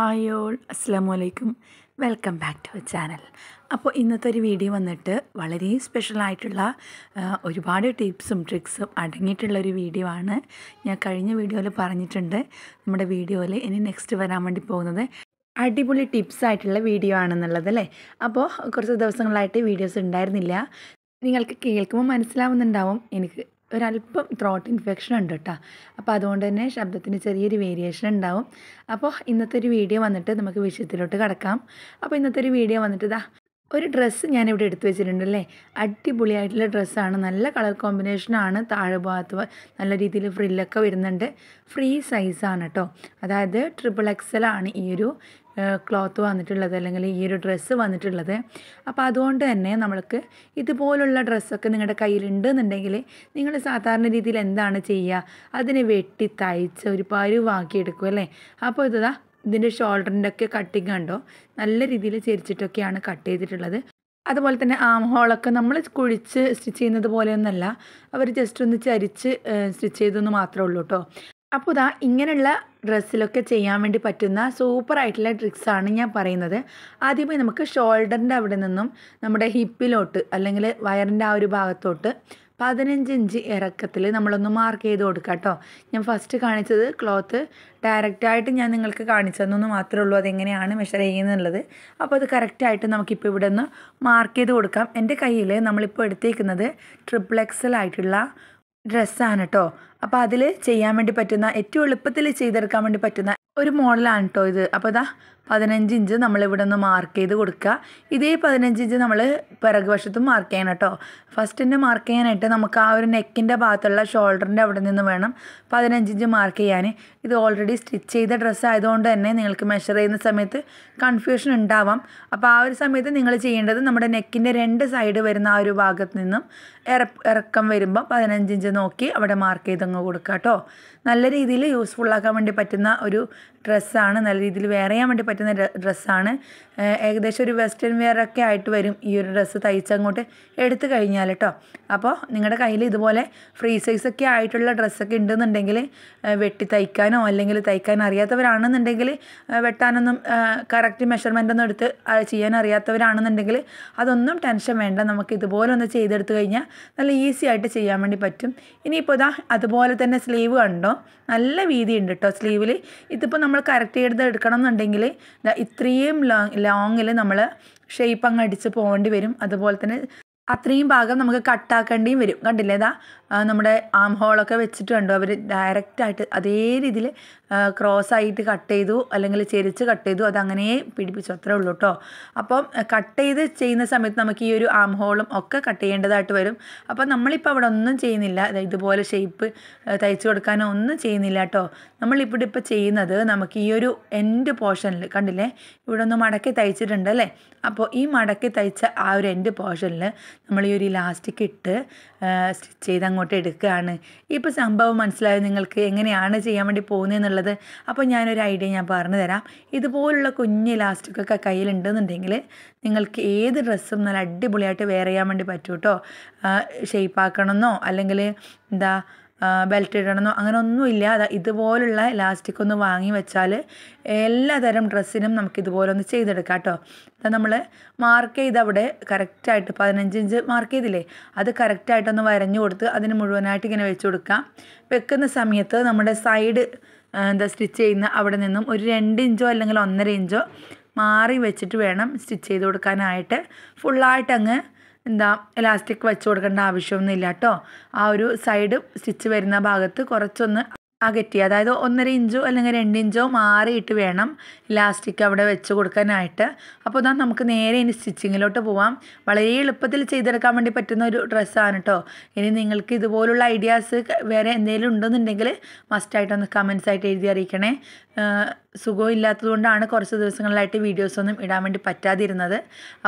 hi all അസ്സാം വലൈക്കും welcome back to our channel അപ്പോൾ ഇന്നത്തെ ഒരു വീഡിയോ വന്നിട്ട് വളരെ സ്പെഷ്യലായിട്ടുള്ള ഒരുപാട് ടിപ്സും ട്രിക്സും അടങ്ങിയിട്ടുള്ള ഒരു വീഡിയോ ആണ് ഞാൻ കഴിഞ്ഞ വീഡിയോയിൽ പറഞ്ഞിട്ടുണ്ട് നമ്മുടെ വീഡിയോയിൽ ഇനി നെക്സ്റ്റ് വരാൻ വേണ്ടി പോകുന്നത് അടിപൊളി ടിപ്സ് ആയിട്ടുള്ള വീഡിയോ ആണെന്നുള്ളത് അല്ലേ അപ്പോൾ കുറച്ച് ദിവസങ്ങളായിട്ട് വീഡിയോസ് ഉണ്ടായിരുന്നില്ല നിങ്ങൾക്ക് കേൾക്കുമ്പോൾ മനസ്സിലാവുന്നുണ്ടാവും എനിക്ക് ഒരല്പം ത്രോട്ട് ഇൻഫെക്ഷൻ ഉണ്ട് കേട്ടോ അപ്പോൾ അതുകൊണ്ട് തന്നെ ശബ്ദത്തിന് ചെറിയൊരു വേരിയേഷൻ ഉണ്ടാവും അപ്പോൾ ഇന്നത്തെ ഒരു വീഡിയോ വന്നിട്ട് നമുക്ക് വിഷയത്തിലോട്ട് കിടക്കാം അപ്പോൾ ഇന്നത്തെ ഒരു വീഡിയോ വന്നിട്ട് ഇതാ ഒരു ഡ്രസ്സ് ഞാനിവിടെ എടുത്തു വെച്ചിട്ടുണ്ട് അല്ലേ അടിപൊളിയായിട്ടുള്ള ഡ്രസ്സാണ് നല്ല കളർ കോമ്പിനേഷനാണ് താഴെ ഭാഗത്ത് നല്ല രീതിയിൽ ഫ്രില്ലൊക്കെ വരുന്നുണ്ട് ഫ്രീ സൈസാണ് കേട്ടോ അതായത് ട്രിപ്പിൾ ആണ് ഈ ഒരു ക്ലോത്ത് വന്നിട്ടുള്ളത് അല്ലെങ്കിൽ ഈ ഒരു ഡ്രസ്സ് വന്നിട്ടുള്ളത് അപ്പോൾ അതുകൊണ്ട് തന്നെ നമ്മൾക്ക് ഇതുപോലുള്ള ഡ്രസ്സൊക്കെ നിങ്ങളുടെ കയ്യിലുണ്ട് എന്നുണ്ടെങ്കിൽ നിങ്ങൾ സാധാരണ രീതിയിൽ എന്താണ് ചെയ്യുക അതിനെ വെട്ടി തയ്ച്ച് ഒരു പരുവാക്കി എടുക്കും അല്ലേ അപ്പോൾ ഇതാ ഇതിൻ്റെ ഷോൾഡറിൻ്റെ ഒക്കെ കട്ടിങ് കണ്ടോ നല്ല രീതിയിൽ ചെരിച്ചിട്ടൊക്കെയാണ് കട്ട് ചെയ്തിട്ടുള്ളത് അതുപോലെ തന്നെ ആം ഹോളൊക്കെ നമ്മൾ കുഴിച്ച് സ്റ്റിച്ച് ചെയ്യുന്നത് പോലെയൊന്നല്ല അവർ ജസ്റ്റ് ഒന്ന് ചരിച്ച് സ്റ്റിച്ച് ചെയ്തെന്ന് മാത്രമേ ഉള്ളൂ കേട്ടോ അപ്പോൾ ഇതാ ഇങ്ങനെയുള്ള ഡ്രസ്സിലൊക്കെ ചെയ്യാൻ വേണ്ടി പറ്റുന്ന സൂപ്പർ ആയിട്ടുള്ള ട്രിക്സാണ് ഞാൻ പറയുന്നത് ആദ്യമായി നമുക്ക് ഷോൾഡറിൻ്റെ അവിടെ നിന്നും നമ്മുടെ ഹിപ്പിലോട്ട് അല്ലെങ്കിൽ വയറിൻ്റെ ആ ഒരു ഭാഗത്തോട്ട് പതിനഞ്ച് ഇഞ്ച് ഇറക്കത്തിൽ നമ്മളൊന്ന് മാർക്ക് ചെയ്ത് കൊടുക്കാം കേട്ടോ ഞാൻ ഫസ്റ്റ് കാണിച്ചത് ക്ലോത്ത് ഡയറക്റ്റായിട്ട് ഞാൻ നിങ്ങൾക്ക് കാണിച്ചു മാത്രമേ ഉള്ളൂ അതെങ്ങനെയാണ് മെഷർ ചെയ്യുന്നുള്ളത് അപ്പോൾ അത് കറക്റ്റായിട്ട് നമുക്കിപ്പോൾ ഇവിടെ ഒന്ന് മാർക്ക് ചെയ്ത് കൊടുക്കാം എൻ്റെ കയ്യിൽ നമ്മളിപ്പോൾ എടുത്തേക്കുന്നത് ട്രിപ്പിൾ എക്സലായിട്ടുള്ള ഡ്രസ്സാണ് കേട്ടോ അപ്പോൾ അതിൽ ചെയ്യാൻ വേണ്ടി പറ്റുന്ന ഏറ്റവും എളുപ്പത്തിൽ ചെയ്തെടുക്കാൻ വേണ്ടി പറ്റുന്ന ഒരു മോഡലാണ് കേട്ടോ ഇത് അപ്പോൾ ഇതാ പതിനഞ്ച് ഇഞ്ച് നമ്മളിവിടെ നിന്ന് മാർക്ക് ചെയ്ത് കൊടുക്കുക ഇതേ പതിനഞ്ച് ഇഞ്ച് നമ്മൾ പിറക് വശത്തും മാർക്ക് ചെയ്യണം കേട്ടോ ഫസ്റ്റിൻ്റെ മാർക്ക് ചെയ്യാനായിട്ട് നമുക്ക് ആ ഒരു നെക്കിൻ്റെ ഭാഗത്തുള്ള ഷോൾഡറിൻ്റെ അവിടെ നിന്ന് വേണം പതിനഞ്ച് ഇഞ്ച് മാർക്ക് ചെയ്യാൻ ഇത് ഓൾറെഡി സ്റ്റിച്ച് ചെയ്ത ഡ്രസ്സ് ആയതുകൊണ്ട് തന്നെ നിങ്ങൾക്ക് മെഷർ ചെയ്യുന്ന സമയത്ത് കൺഫ്യൂഷൻ ഉണ്ടാവാം അപ്പോൾ ആ ഒരു സമയത്ത് നിങ്ങൾ ചെയ്യേണ്ടത് നമ്മുടെ നെക്കിൻ്റെ രണ്ട് സൈഡ് വരുന്ന ആ ഒരു ഭാഗത്ത് നിന്നും ഇറ ഇറക്കം വരുമ്പോൾ പതിനഞ്ച് ഇഞ്ച് നോക്കി അവിടെ മാർക്ക് ചെയ്തങ്ങ് കൊടുക്കുക കേട്ടോ നല്ല രീതിയിൽ യൂസ്ഫുള്ളാക്കാൻ വേണ്ടി പറ്റുന്ന ഒരു ഡ്രസ്സാണ് നല്ല രീതിയിൽ വേറെയാൻ ചെയ്യാൻ വേണ്ടി പറ്റുന്ന ഡ്രസ്സാണ് ഏകദേശം ഒരു വെസ്റ്റേൺ വെയർ ഒക്കെ ആയിട്ട് വരും ഈ ഒരു ഡ്രസ്സ് തയ്ച്ചങ്ങോട്ട് എടുത്തു കഴിഞ്ഞാൽ കേട്ടോ അപ്പോൾ നിങ്ങളുടെ കയ്യിൽ ഇതുപോലെ ഫ്രീ സൈസൊക്കെ ആയിട്ടുള്ള ഡ്രസ്സൊക്കെ ഉണ്ടെന്നുണ്ടെങ്കിൽ വെട്ടി തയ്ക്കാനോ അല്ലെങ്കിൽ തയ്ക്കാൻ അറിയാത്തവരാണെന്നുണ്ടെങ്കിൽ വെട്ടാനൊന്നും കറക്റ്റ് മെഷർമെൻ്റ് ഒന്നും എടുത്ത് ചെയ്യാൻ അറിയാത്തവരാണെന്നുണ്ടെങ്കിൽ അതൊന്നും ടെൻഷൻ വേണ്ട നമുക്ക് ഇതുപോലെ ഒന്ന് ചെയ്തെടുത്തു കഴിഞ്ഞാൽ നല്ല ഈസി ആയിട്ട് ചെയ്യാൻ വേണ്ടി പറ്റും ഇനിയിപ്പോൾ ഇതാ അതുപോലെ തന്നെ സ്ലീവ് കണ്ടോ നല്ല വീതി ഉണ്ട് കേട്ടോ സ്ലീവിൽ ഇതിപ്പോൾ നമ്മൾ കറക്റ്റ് ചെയ്ത് എടുക്കണം എന്നുണ്ടെങ്കിൽ ഇത്രയും ലോങ്ങിൽ നമ്മൾ ഷേപ്പ് അങ്ങ് അടിച്ച് പോകേണ്ടി വരും അതുപോലെ തന്നെ അത്രയും ഭാഗം നമുക്ക് കട്ടാക്കേണ്ടിയും വരും കണ്ടില്ലേ നമ്മുടെ ആം ഹോളൊക്കെ വെച്ചിട്ട് കണ്ടു അവർ ഡയറക്റ്റായിട്ട് അതേ രീതിയിൽ ക്രോസ് ആയിട്ട് കട്ട് ചെയ്തു അല്ലെങ്കിൽ ചെരിച്ച് കട്ട് ചെയ്തു അതങ്ങനെ പിടിപ്പിച്ചു അത്രേ ഉള്ളൂ കേട്ടോ അപ്പം കട്ട് ചെയ്ത് ചെയ്യുന്ന സമയത്ത് നമുക്ക് ഈ ഒരു ആം ഹോളും ഒക്കെ കട്ട് ചെയ്യേണ്ടതായിട്ട് വരും അപ്പം നമ്മളിപ്പോൾ അവിടെ ഒന്നും ചെയ്യുന്നില്ല ഇതുപോലെ ഷേപ്പ് തയ്ച്ചു കൊടുക്കാനോ ഒന്നും ചെയ്യുന്നില്ല കേട്ടോ നമ്മളിവിടെ ഇപ്പോൾ ചെയ്യുന്നത് നമുക്ക് ഈ ഒരു എൻഡ് പോർഷനിൽ കണ്ടില്ലേ ഇവിടെ ഒന്ന് മടക്കി തയ്ച്ചിട്ടുണ്ട് അല്ലേ അപ്പോൾ ഈ മടക്കി തയ്ച്ച ആ ഒരു എൻഡ് പോർഷനിൽ നമ്മൾ ഈ ഒരു ഇലാസ്റ്റിക് ഇട്ട് സ്റ്റിച്ച് ചെയ്ത് അങ്ങോട്ട് എടുക്കുകയാണ് ഇപ്പോൾ സംഭവം മനസ്സിലായത് നിങ്ങൾക്ക് എങ്ങനെയാണ് ചെയ്യാൻ വേണ്ടി പോകുന്നത് ഉള്ളത് അപ്പോൾ ഞാനൊരു ഐഡിയ ഞാൻ പറഞ്ഞു തരാം ഇതുപോലുള്ള കുഞ്ഞ് ഇലാസ്റ്റിക്കൊക്കെ കയ്യിലുണ്ടെന്നുണ്ടെങ്കിൽ നിങ്ങൾക്ക് ഏത് ഡ്രസ്സും നല്ല അടിപൊളിയായിട്ട് വെയർ ചെയ്യാൻ വേണ്ടി പറ്റൂ കേട്ടോ ഷെയ്പ്പാക്കണമെന്നോ അല്ലെങ്കിൽ എന്താ ബെൽറ്റ് ഇടണമെന്നോ അങ്ങനെ ഒന്നുമില്ല ഇതുപോലുള്ള ഇലാസ്റ്റിക് ഒന്ന് വാങ്ങി വെച്ചാൽ എല്ലാതരം ഡ്രസ്സിനും നമുക്ക് ഇതുപോലെ ഒന്ന് ചെയ്തെടുക്കാം കേട്ടോ അപ്പം നമ്മൾ മാർക്ക് ചെയ്ത് അവിടെ കറക്റ്റായിട്ട് പതിനഞ്ച് ഇഞ്ച് മാർക്ക് ചെയ്തില്ലേ അത് കറക്റ്റായിട്ടൊന്ന് വരഞ്ഞു കൊടുത്ത് അതിന് മുഴുവനായിട്ട് ഇങ്ങനെ വെച്ച് കൊടുക്കാം വെക്കുന്ന സമയത്ത് നമ്മുടെ സൈഡ് എന്താ സ്റ്റിച്ച് ചെയ്യുന്ന അവിടെ നിന്നും ഒരു രണ്ട് ഇഞ്ചോ അല്ലെങ്കിൽ ഒന്നര ഇഞ്ചോ മാറി വെച്ചിട്ട് വേണം സ്റ്റിച്ച് ചെയ്ത് കൊടുക്കാനായിട്ട് ഫുള്ളായിട്ട് അങ്ങ് എന്താ ഇലാസ്റ്റിക് വെച്ച് കൊടുക്കേണ്ട ആവശ്യമൊന്നുമില്ല കേട്ടോ ആ ഒരു സൈഡ് സ്റ്റിച്ച് വരുന്ന ഭാഗത്ത് കുറച്ചൊന്ന് അകറ്റി അതായത് ഒന്നര ഇഞ്ചോ അല്ലെങ്കിൽ രണ്ട് ഇഞ്ചോ മാറിയിട്ട് വേണം ഇലാസ്റ്റിക് അവിടെ വെച്ച് കൊടുക്കാനായിട്ട് അപ്പോൾ ഇതാ നമുക്ക് നേരെ ഇനി സ്റ്റിച്ചിങ്ങിലോട്ട് പോവാം വളരെ എളുപ്പത്തിൽ ചെയ്തെടുക്കാൻ വേണ്ടി പറ്റുന്ന ഒരു ഡ്രസ്സാണ് കേട്ടോ ഇനി നിങ്ങൾക്ക് ഇതുപോലുള്ള ഐഡിയാസ് വേറെ എന്തെങ്കിലും ഉണ്ടെന്നുണ്ടെങ്കിൽ മസ്റ്റായിട്ടൊന്ന് കമൻസായിട്ട് ആയിട്ട് എഴുതി അറിയിക്കണേ സുഖമില്ലാത്തത് കൊണ്ടാണ് കുറച്ച് ദിവസങ്ങളിലായിട്ട് വീഡിയോസൊന്നും ഇടാൻ വേണ്ടി പറ്റാതിരുന്നത്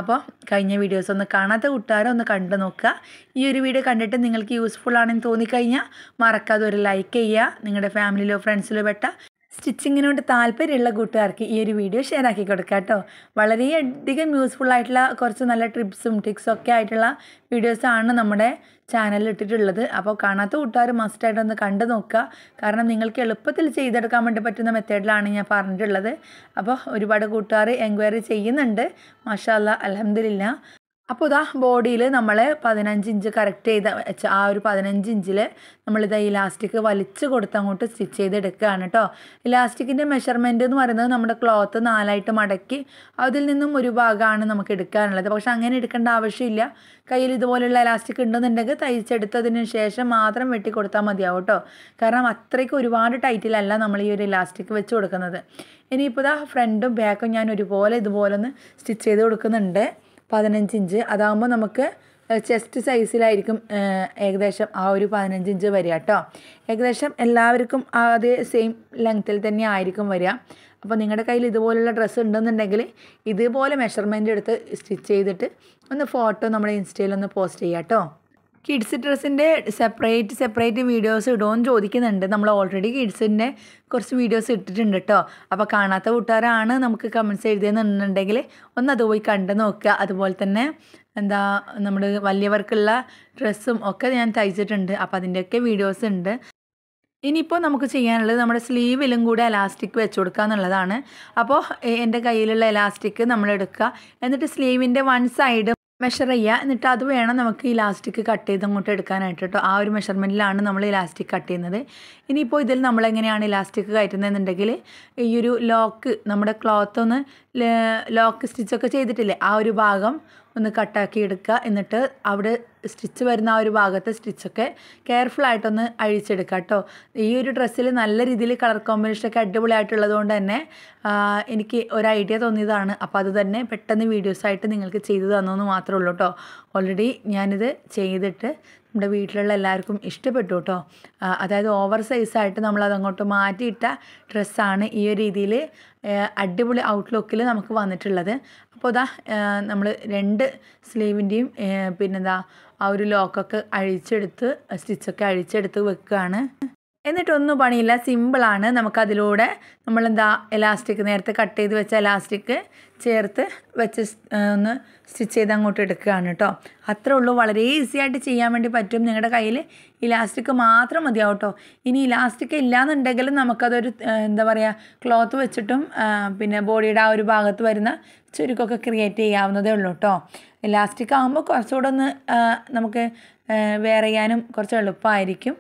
അപ്പോൾ കഴിഞ്ഞ വീഡിയോസ് ഒന്ന് കാണാത്ത കൂട്ടുകാരെ ഒന്ന് കണ്ടു നോക്കുക ഈ ഒരു വീഡിയോ കണ്ടിട്ട് നിങ്ങൾക്ക് യൂസ്ഫുൾ ആണെന്ന് തോന്നിക്കഴിഞ്ഞാൽ മറക്കാതെ ഒരു ലൈക്ക് ചെയ്യുക നിങ്ങളുടെ ഫാമിലിയിലോ ഫ്രണ്ട്സിലോ പെട്ട സ്റ്റിച്ചിങ്ങിനോട് താല്പര്യമുള്ള കൂട്ടുകാർക്ക് ഈ ഒരു വീഡിയോ ഷെയർ ആക്കി കൊടുക്കുക കേട്ടോ വളരെയധികം യൂസ്ഫുൾ ആയിട്ടുള്ള കുറച്ച് നല്ല ട്രിപ്സും ടിക്സും ഒക്കെ ആയിട്ടുള്ള വീഡിയോസാണ് നമ്മുടെ ചാനലിൽ ഇട്ടിട്ടുള്ളത് അപ്പോൾ കാണാത്ത കൂട്ടുകാർ മസ്റ്റായിട്ടൊന്ന് ഒന്ന് കണ്ടു നോക്കുക കാരണം നിങ്ങൾക്ക് എളുപ്പത്തിൽ ചെയ്തെടുക്കാൻ വേണ്ടി പറ്റുന്ന മെത്തേഡിലാണ് ഞാൻ പറഞ്ഞിട്ടുള്ളത് അപ്പോൾ ഒരുപാട് കൂട്ടുകാർ എൻക്വയറി ചെയ്യുന്നുണ്ട് മാഷാല്ല അലഹമില്ല അപ്പോൾ ഇതാ ബോഡിയിൽ നമ്മൾ പതിനഞ്ച് ഇഞ്ച് കറക്റ്റ് ചെയ്ത വെച്ച ആ ഒരു പതിനഞ്ച് ഇഞ്ചിൽ നമ്മളിത് ഇലാസ്റ്റിക് വലിച്ചു കൊടുത്ത് അങ്ങോട്ട് സ്റ്റിച്ച് ചെയ്തെടുക്കുകയാണ് കേട്ടോ ഇലാസ്റ്റിക്കിൻ്റെ മെഷർമെൻറ്റ് എന്ന് പറയുന്നത് നമ്മുടെ ക്ലോത്ത് നാലായിട്ട് മടക്കി അതിൽ നിന്നും ഒരു ഭാഗമാണ് നമുക്ക് എടുക്കാനുള്ളത് പക്ഷെ അങ്ങനെ എടുക്കേണ്ട ആവശ്യമില്ല കയ്യിൽ ഇതുപോലെയുള്ള ഇലാസ്റ്റിക് ഉണ്ടെന്നുണ്ടെങ്കിൽ തയ്ച്ചെടുത്തതിന് ശേഷം മാത്രം വെട്ടി കൊടുത്താൽ മതിയാവും കേട്ടോ കാരണം അത്രയ്ക്ക് ഒരുപാട് ടൈറ്റിലല്ല നമ്മൾ ഈ ഒരു ഇലാസ്റ്റിക് വെച്ച് കൊടുക്കുന്നത് ഇനിയിപ്പോൾ ഇതാ ഫ്രണ്ടും ബാക്കും ഞാൻ ഒരുപോലെ ഇതുപോലെ ഒന്ന് സ്റ്റിച്ച് ചെയ്ത് കൊടുക്കുന്നുണ്ട് പതിനഞ്ച് ഇഞ്ച് അതാകുമ്പോൾ നമുക്ക് ചെസ്റ്റ് സൈസിലായിരിക്കും ഏകദേശം ആ ഒരു പതിനഞ്ച് ഇഞ്ച് വരിക കേട്ടോ ഏകദേശം എല്ലാവർക്കും അതേ സെയിം ലെങ്ത്തിൽ തന്നെ ആയിരിക്കും വരിക അപ്പോൾ നിങ്ങളുടെ കയ്യിൽ ഇതുപോലുള്ള ഡ്രസ്സ് ഉണ്ടെന്നുണ്ടെങ്കിൽ ഇതുപോലെ മെഷർമെൻ്റ് എടുത്ത് സ്റ്റിച്ച് ചെയ്തിട്ട് ഒന്ന് ഫോട്ടോ നമ്മുടെ ഇൻസ്റ്റയിൽ ഒന്ന് പോസ്റ്റ് ചെയ്യാം കേട്ടോ കിഡ്സ് ഡ്രസ്സിൻ്റെ സെപ്പറേറ്റ് സെപ്പറേറ്റ് വീഡിയോസ് ഇടുമെന്ന് ചോദിക്കുന്നുണ്ട് നമ്മൾ ഓൾറെഡി കിഡ്സിൻ്റെ കുറച്ച് വീഡിയോസ് ഇട്ടിട്ടുണ്ട് കേട്ടോ അപ്പോൾ കാണാത്ത കൂട്ടുകാരാണ് നമുക്ക് കമൻസ് എഴുതിയെന്നുണ്ടെങ്കിൽ ഒന്ന് അത് പോയി കണ്ടു നോക്കുക അതുപോലെ തന്നെ എന്താ നമ്മൾ വലിയവർക്കുള്ള ഡ്രസ്സും ഒക്കെ ഞാൻ തയ്ച്ചിട്ടുണ്ട് അപ്പോൾ അതിൻ്റെയൊക്കെ വീഡിയോസ് ഉണ്ട് ഇനിയിപ്പോൾ നമുക്ക് ചെയ്യാനുള്ളത് നമ്മുടെ സ്ലീവിലും കൂടെ എലാസ്റ്റിക് വെച്ച് കൊടുക്കുക എന്നുള്ളതാണ് അപ്പോൾ എൻ്റെ കയ്യിലുള്ള എലാസ്റ്റിക് നമ്മൾ എടുക്കുക എന്നിട്ട് സ്ലീവിൻ്റെ വൺ സൈഡ് മെഷർ ചെയ്യുക എന്നിട്ട് അത് വേണം നമുക്ക് ഇലാസ്റ്റിക് കട്ട് ചെയ്ത് അങ്ങോട്ട് എടുക്കാനായിട്ട് കേട്ടോ ആ ഒരു മെഷർമെൻറ്റിലാണ് നമ്മൾ ഇലാസ്റ്റിക് കട്ട് ചെയ്യുന്നത് ഇനിയിപ്പോൾ ഇതിൽ നമ്മൾ എങ്ങനെയാണ് ഇലാസ്റ്റിക് കയറ്റുന്നതെന്നുണ്ടെങ്കിൽ ഈ ഒരു ലോക്ക് നമ്മുടെ ക്ലോത്ത് ഒന്ന് ലോക്ക് സ്റ്റിച്ചൊക്കെ ചെയ്തിട്ടില്ലേ ആ ഒരു ഭാഗം ഒന്ന് കട്ടാക്കി എടുക്കുക എന്നിട്ട് അവിടെ സ്റ്റിച്ച് വരുന്ന ആ ഒരു ഭാഗത്തെ സ്റ്റിച്ചൊക്കെ കെയർഫുള്ളായിട്ടൊന്ന് അഴിച്ചെടുക്കുക കേട്ടോ ഈ ഒരു ഡ്രസ്സിൽ നല്ല രീതിയിൽ കളർ കോമ്പിനേഷനൊക്കെ അടിപൊളിയായിട്ടുള്ളത് കൊണ്ട് തന്നെ എനിക്ക് ഒരു ഐഡിയ തോന്നിയതാണ് അപ്പോൾ അത് തന്നെ പെട്ടെന്ന് വീഡിയോസായിട്ട് നിങ്ങൾക്ക് ചെയ്തു തന്നെന്ന് മാത്രമേ ഉള്ളൂ കേട്ടോ ഓൾറെഡി ഞാനിത് ചെയ്തിട്ട് നമ്മുടെ വീട്ടിലുള്ള എല്ലാവർക്കും ഇഷ്ടപ്പെട്ടു കേട്ടോ അതായത് ഓവർ സൈസായിട്ട് നമ്മൾ അതങ്ങോട്ട് മാറ്റിയിട്ട ഡ്രസ്സാണ് ഈ ഒരു രീതിയിൽ അടിപൊളി ഔട്ട്ലുക്കിൽ നമുക്ക് വന്നിട്ടുള്ളത് അപ്പോൾ ഇതാ നമ്മൾ രണ്ട് സ്ലീവിൻ്റെയും പിന്നെന്താ ആ ഒരു ലോക്കൊക്കെ അഴിച്ചെടുത്ത് സ്റ്റിച്ചൊക്കെ അഴിച്ചെടുത്ത് വെക്കുകയാണ് എന്നിട്ടൊന്നും പണിയില്ല സിമ്പിളാണ് നമുക്കതിലൂടെ നമ്മളെന്താ എലാസ്റ്റിക് നേരത്തെ കട്ട് ചെയ്ത് വെച്ച എലാസ്റ്റിക് ചേർത്ത് വെച്ച് ഒന്ന് സ്റ്റിച്ച് ചെയ്ത് അങ്ങോട്ട് എടുക്കുകയാണ് കേട്ടോ അത്രേ ഉള്ളൂ വളരെ ഈസി ആയിട്ട് ചെയ്യാൻ വേണ്ടി പറ്റും നിങ്ങളുടെ കയ്യിൽ ഇലാസ്റ്റിക് മാത്രം മതിയാവും കേട്ടോ ഇനി ഇലാസ്റ്റിക് ഇല്ലാന്നുണ്ടെങ്കിലും നമുക്കതൊരു എന്താ പറയുക ക്ലോത്ത് വെച്ചിട്ടും പിന്നെ ബോഡിയുടെ ആ ഒരു ഭാഗത്ത് വരുന്ന ചുരുക്കമൊക്കെ ക്രിയേറ്റ് ചെയ്യാവുന്നതേ ഉള്ളൂ കേട്ടോ ഇലാസ്റ്റിക് ആകുമ്പോൾ കുറച്ചുകൂടെ ഒന്ന് നമുക്ക് വേറെ ചെയ്യാനും കുറച്ച് എളുപ്പമായിരിക്കും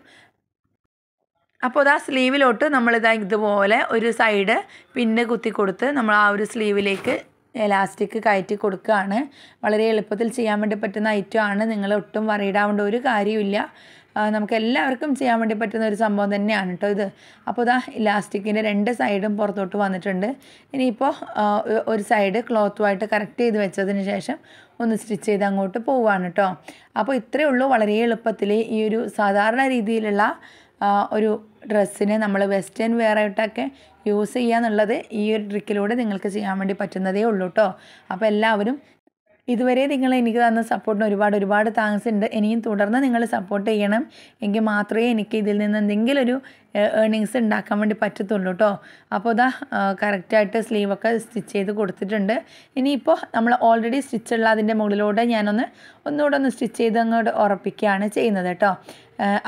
അപ്പോൾ ഇതാ സ്ലീവിലോട്ട് നമ്മൾ ഇതാ ഇതുപോലെ ഒരു സൈഡ് പിന്ന് കുത്തി കൊടുത്ത് നമ്മൾ ആ ഒരു സ്ലീവിലേക്ക് എലാസ്റ്റിക് കയറ്റി കൊടുക്കുകയാണ് വളരെ എളുപ്പത്തിൽ ചെയ്യാൻ വേണ്ടി പറ്റുന്ന ഐറ്റമാണ് നിങ്ങൾ ഒട്ടും വറീഡാവേണ്ട ഒരു കാര്യമില്ല നമുക്ക് എല്ലാവർക്കും ചെയ്യാൻ വേണ്ടി പറ്റുന്ന ഒരു സംഭവം തന്നെയാണ് കേട്ടോ ഇത് അപ്പോൾ ഇതാ ഇലാസ്റ്റിക്കിൻ്റെ രണ്ട് സൈഡും പുറത്തോട്ട് വന്നിട്ടുണ്ട് ഇനിയിപ്പോൾ ഒരു സൈഡ് ക്ലോത്തുമായിട്ട് കറക്റ്റ് ചെയ്ത് വെച്ചതിന് ശേഷം ഒന്ന് സ്റ്റിച്ച് ചെയ്ത് അങ്ങോട്ട് പോവുകയാണ് കേട്ടോ അപ്പോൾ ഇത്രയേ ഉള്ളൂ വളരെ എളുപ്പത്തിൽ ഈ ഒരു സാധാരണ രീതിയിലുള്ള ഒരു ഡ്രസ്സിന് നമ്മൾ വെസ്റ്റേൺ വെയർ ആയിട്ടൊക്കെ യൂസ് ചെയ്യുക എന്നുള്ളത് ഈ ഒരു ട്രിക്കിലൂടെ നിങ്ങൾക്ക് ചെയ്യാൻ വേണ്ടി പറ്റുന്നതേ ഉള്ളൂ കേട്ടോ അപ്പോൾ എല്ലാവരും ഇതുവരെ നിങ്ങൾ എനിക്ക് തന്ന സപ്പോർട്ടിന് ഒരുപാട് ഒരുപാട് താങ്ക്സ് ഉണ്ട് ഇനിയും തുടർന്ന് നിങ്ങൾ സപ്പോർട്ട് ചെയ്യണം എങ്കിൽ മാത്രമേ എനിക്ക് ഇതിൽ നിന്ന് എന്തെങ്കിലും ഒരു ഏർണിങ്സ് ഉണ്ടാക്കാൻ വേണ്ടി പറ്റത്തുള്ളൂ കേട്ടോ അപ്പോൾ ഇതാ കറക്റ്റായിട്ട് സ്ലീവൊക്കെ സ്റ്റിച്ച് ചെയ്ത് കൊടുത്തിട്ടുണ്ട് ഇനിയിപ്പോൾ നമ്മൾ ഓൾറെഡി സ്റ്റിച്ചുള്ള അതിൻ്റെ മുകളിലൂടെ ഞാനൊന്ന് ഒന്നുകൂടെ ഒന്ന് സ്റ്റിച്ച് ചെയ്ത് അങ്ങോട്ട് ഉറപ്പിക്കുകയാണ് ചെയ്യുന്നത് കേട്ടോ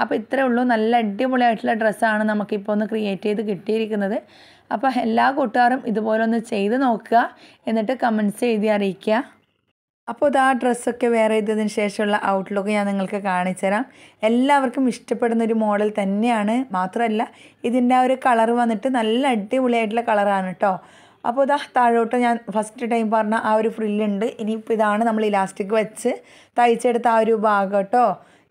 അപ്പോൾ ഇത്രേ ഉള്ളൂ നല്ല അടിപൊളിയായിട്ടുള്ള ഡ്രസ്സാണ് നമുക്കിപ്പോൾ ഒന്ന് ക്രിയേറ്റ് ചെയ്ത് കിട്ടിയിരിക്കുന്നത് അപ്പോൾ എല്ലാ കൂട്ടുകാരും ഇതുപോലെ ഒന്ന് ചെയ്ത് നോക്കുക എന്നിട്ട് കമൻസ് എഴുതി അറിയിക്കുക അപ്പോൾ ഇത് ആ ഡ്രസ്സൊക്കെ വേറെ ചെയ്തതിന് ശേഷമുള്ള ഔട്ട്ലുക്ക് ഞാൻ നിങ്ങൾക്ക് കാണിച്ചു തരാം എല്ലാവർക്കും ഇഷ്ടപ്പെടുന്ന ഒരു മോഡൽ തന്നെയാണ് മാത്രമല്ല ഇതിൻ്റെ ആ ഒരു കളർ വന്നിട്ട് നല്ല അടിപൊളിയായിട്ടുള്ള കളറാണ് കേട്ടോ അപ്പോൾ ഇതാ താഴോട്ട് ഞാൻ ഫസ്റ്റ് ടൈം പറഞ്ഞ ആ ഒരു ഫ്രില്ലുണ്ട് ഇനിയിപ്പോൾ ഇതാണ് നമ്മൾ ഇലാസ്റ്റിക് വെച്ച് തയ്ച്ചെടുത്ത ആ ഒരു ഭാഗം കേട്ടോ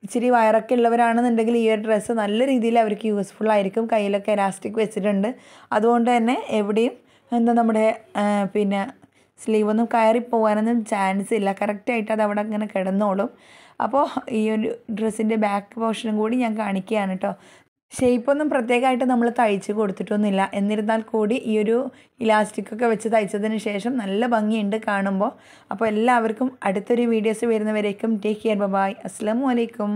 ഇച്ചിരി വയറൊക്കെ ഉള്ളവരാണെന്നുണ്ടെങ്കിൽ ഈ ഒരു ഡ്രസ്സ് നല്ല രീതിയിൽ അവർക്ക് യൂസ്ഫുൾ ആയിരിക്കും കയ്യിലൊക്കെ ഇലാസ്റ്റിക് വെച്ചിട്ടുണ്ട് അതുകൊണ്ട് തന്നെ എവിടെയും എന്താ നമ്മുടെ പിന്നെ സ്ലീവൊന്നും കയറി പോകാനൊന്നും ചാൻസ് ഇല്ല കറക്റ്റായിട്ട് അത് അവിടെ ഇങ്ങനെ കിടന്നോളും അപ്പോൾ ഈ ഒരു ഡ്രസ്സിൻ്റെ ബാക്ക് പോർഷനും കൂടി ഞാൻ കാണിക്കുകയാണ് കേട്ടോ ഷേപ്പൊന്നും പ്രത്യേകമായിട്ട് നമ്മൾ തയ്ച്ച് കൊടുത്തിട്ടൊന്നുമില്ല എന്നിരുന്നാൽ കൂടി ഈ ഒരു ഇലാസ്റ്റിക്കൊക്കെ വെച്ച് തയ്ച്ചതിന് ശേഷം നല്ല ഭംഗിയുണ്ട് കാണുമ്പോൾ അപ്പോൾ എല്ലാവർക്കും അടുത്തൊരു വീഡിയോസ് വരുന്നവരേക്കും ടേക്ക് കെയർ ബബായ് അസ്സാം വലൈക്കും